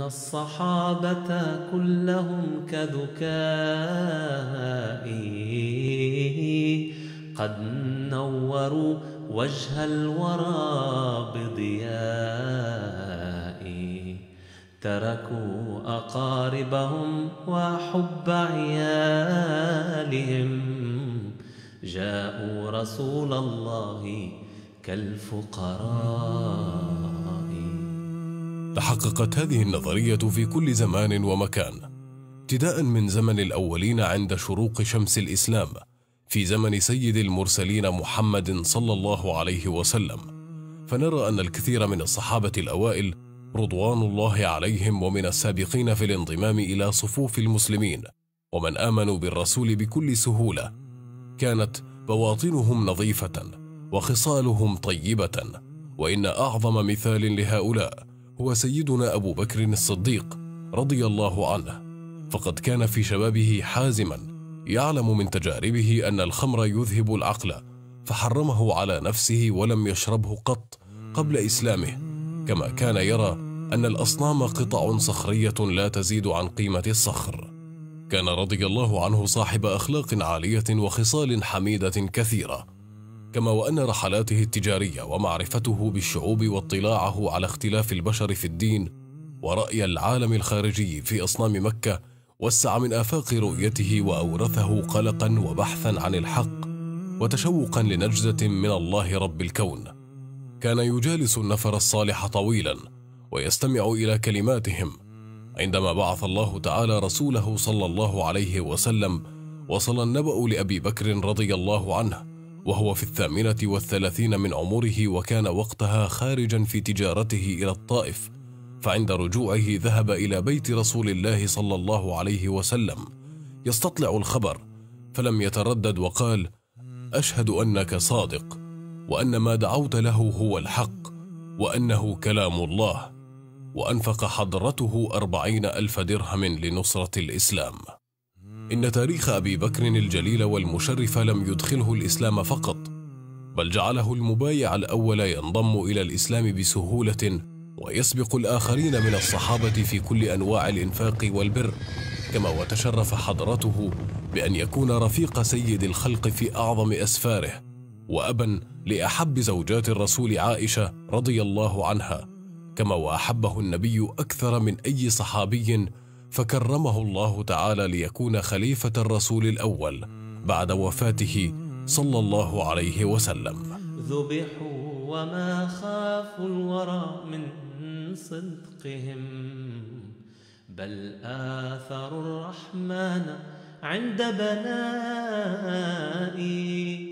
إن الصحابة كلهم كذكائي قد نوروا وجه الورى بضيائي تركوا أقاربهم وحب عيالهم جاءوا رسول الله كالفقراء تحققت هذه النظرية في كل زمان ومكان ابتداء من زمن الأولين عند شروق شمس الإسلام في زمن سيد المرسلين محمد صلى الله عليه وسلم فنرى أن الكثير من الصحابة الأوائل رضوان الله عليهم ومن السابقين في الانضمام إلى صفوف المسلمين ومن آمنوا بالرسول بكل سهولة كانت بواطنهم نظيفة وخصالهم طيبة وإن أعظم مثال لهؤلاء هو سيدنا أبو بكر الصديق رضي الله عنه فقد كان في شبابه حازما يعلم من تجاربه أن الخمر يذهب العقل فحرمه على نفسه ولم يشربه قط قبل إسلامه كما كان يرى أن الأصنام قطع صخرية لا تزيد عن قيمة الصخر كان رضي الله عنه صاحب أخلاق عالية وخصال حميدة كثيرة كما وأن رحلاته التجارية ومعرفته بالشعوب واطلاعه على اختلاف البشر في الدين ورأي العالم الخارجي في أصنام مكة وسع من آفاق رؤيته وأورثه قلقا وبحثا عن الحق وتشوقا لنجزه من الله رب الكون كان يجالس النفر الصالح طويلا ويستمع إلى كلماتهم عندما بعث الله تعالى رسوله صلى الله عليه وسلم وصل النبأ لأبي بكر رضي الله عنه وهو في الثامنة والثلاثين من عمره وكان وقتها خارجا في تجارته إلى الطائف فعند رجوعه ذهب إلى بيت رسول الله صلى الله عليه وسلم يستطلع الخبر فلم يتردد وقال أشهد أنك صادق وأن ما دعوت له هو الحق وأنه كلام الله وأنفق حضرته أربعين ألف درهم لنصرة الإسلام إن تاريخ أبي بكر الجليل والمشرف لم يدخله الإسلام فقط بل جعله المبايع الأول ينضم إلى الإسلام بسهولة ويسبق الآخرين من الصحابة في كل أنواع الإنفاق والبر كما وتشرف حضرته بأن يكون رفيق سيد الخلق في أعظم أسفاره وأبا لأحب زوجات الرسول عائشة رضي الله عنها كما وأحبه النبي أكثر من أي صحابي فكرمه الله تعالى ليكون خليفة الرسول الأول بعد وفاته صلى الله عليه وسلم ذبحوا وما خافوا الورى من صدقهم بل آثروا الرحمن عند بنائي